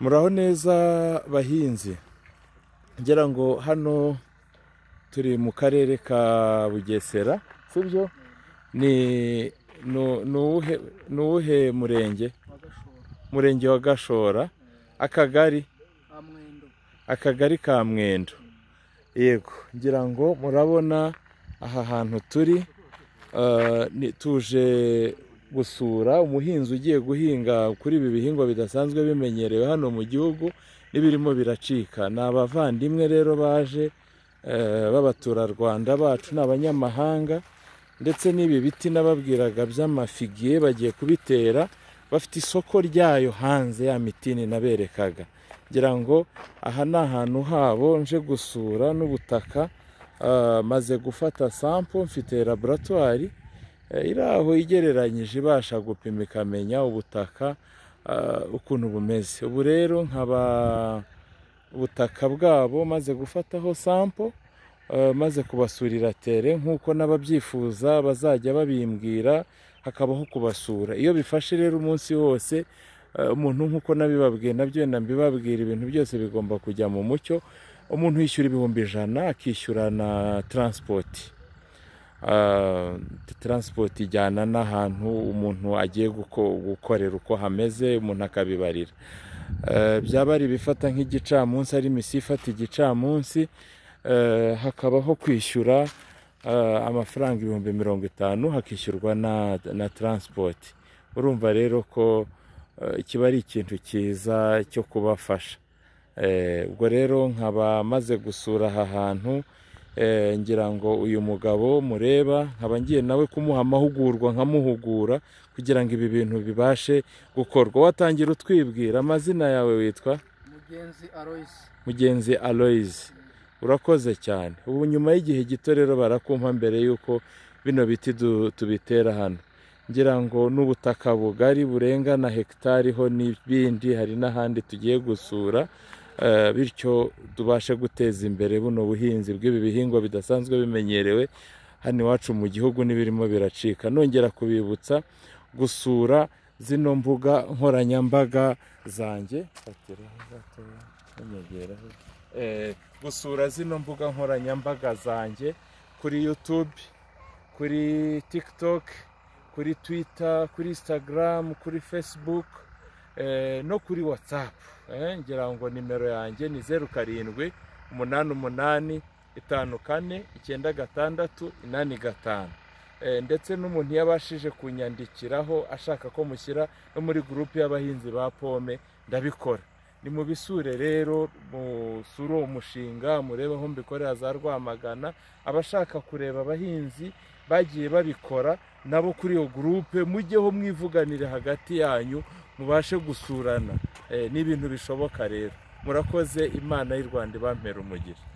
muraho neza bahinzi ngira ngo hano turi mu karere ka bugesera si byo ni nuwuhe murenge murenge wa gashora akagari akagari ka mwendo yego ngira ngo murabona aha hantu turi eh, tuje gusura umuhinzi ugiye guhinga kuri ibi bihingwa bidasanzwe bimenyerewe hano mu gihugu n'ibirimo biracika ni abavandimwe rero baje eh, b'abaturarwanda bacu ni abanyamahanga ndetse n'ibi biti n'ababwiraga by'amafigiye bagiye kubitera bafite isoko ryayo hanze ya mitini naberekaga ngira ngo aha ni ahantu habo nje gusura n'ubutaka ah, maze gufata sampo mfite laboratwari Eh, iri aho igereranyije ibasha gupima ikamenya ubutaka eh, ukuntu bumeze ubu rero nkaba ubutaka bwabo maze gufataho sampo eh, maze kubasurira tere nk'uko n'ababyifuza bazajya babimbwira hakabaho kubasura iyo bifashe rero umunsi wose umuntu nk'uko nabibabwiye nabyo mbibabwira ibintu byose bigomba kujya mu mucyo umuntu yishyura ibihumbi ijana akishyura na taransipoti Ehm, taransipoti ijyana n'ahantu umuntu agiye gukorera uko hameze umuntu akabibarira ehm, byaba ari ibifata nk'igicamunsi ari imisiyo ifata igicamunsi ehm, hakabaho kwishyura amafaranga ibihumbi mirongo itanu hakishyurwa na taransipoti urumva rero ko kiba ari ikintu cyiza cyo kubafasha ubwo rero nkaba maze gusura aha hantu Eh, ngira ngo uyu mugabo mureba nkaba ngiye nawe kumuha amahugurwa nkamuhugura kugira ngo ibi bintu bibashe gukorwa watangira utwibwira amazina yawe witwa mugenzi aloise urakoze cyane ubu nyuma y'igihe gito rero barakumpa mbere y'uko bino biti tubitera hano ngira ngo n'ubutaka bugari burenga na ho n'ibindi hari n'ahandi tugiye gusura Eh, bityo tubashe guteza imbere buno buhinzi bw'ibi bihingwa bidasanzwe bimenyerewe hano iwacu mu gihugu n'ibirimo biracika nongera kubibutsa gusura zino mbuga nkoranyambaga zanjye eh, gusura zino mbuga nkoranyambaga zanjye kuri yutube kuri tikitoke kuri twita kuri instagram kuri facebook Eh, no kuri watsapu eh, ngira ngo nimero yanjye ni zeru karindwi umunani umunani itanu kane icyenda gatandatu inani gatanu eh, ndetse n'umuntu yabashije kunyandikiraho ashaka ko mushyira no muri gurupe y'abahinzi ba pome ndabikora ni mu bisure rero musure uwo mushinga murebe aho mbikorera za rwamagana abashaka kureba abahinzi bagiye babikora nabo kuri iyo gurupe mujyeho mwivuganire hagati yanyu mubashe gusurana eh, ni ibintu bishoboka rero murakoze imana y'u rwanda ibampera umugisha